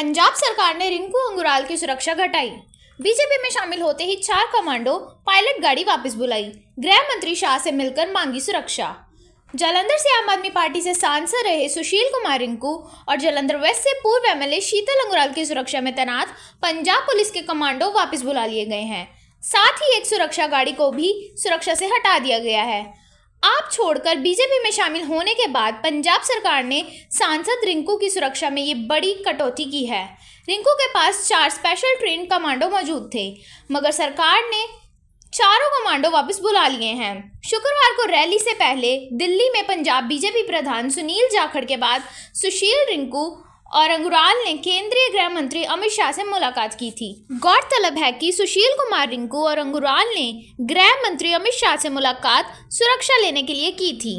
पंजाब सरकार ने रिंकू अंगुराल की सुरक्षा घटाई बीजेपी में शामिल होते ही चार कमांडो पायलट गाड़ी वापस बुलाई गृह मंत्री शाह से मिलकर मांगी सुरक्षा जालंधर से आम आदमी पार्टी से सांसद रहे सुशील कुमार रिंकू और जालंधर वेस्ट से पूर्व एमएलए शीतल अंगुराल की सुरक्षा में तैनात पंजाब पुलिस के कमांडो वापस बुला लिए गए हैं साथ ही एक सुरक्षा गाड़ी को भी सुरक्षा से हटा दिया गया है छोड़कर बीजेपी में शामिल होने के बाद पंजाब सरकार ने सांसद रिंकू की सुरक्षा में ये बड़ी कटौती की है रिंकू के पास चार स्पेशल ट्रेन कमांडो मौजूद थे मगर सरकार ने चारों कमांडो वापस बुला लिए हैं शुक्रवार को रैली से पहले दिल्ली में पंजाब बीजेपी प्रधान सुनील जाखड़ के बाद सुशील रिंकू और अंगुराल ने केंद्रीय गृह मंत्री अमित शाह से मुलाकात की थी गौरतलब है कि सुशील कुमार रिंकू और अंगुराल ने गृह मंत्री अमित शाह से मुलाकात सुरक्षा लेने के लिए की थी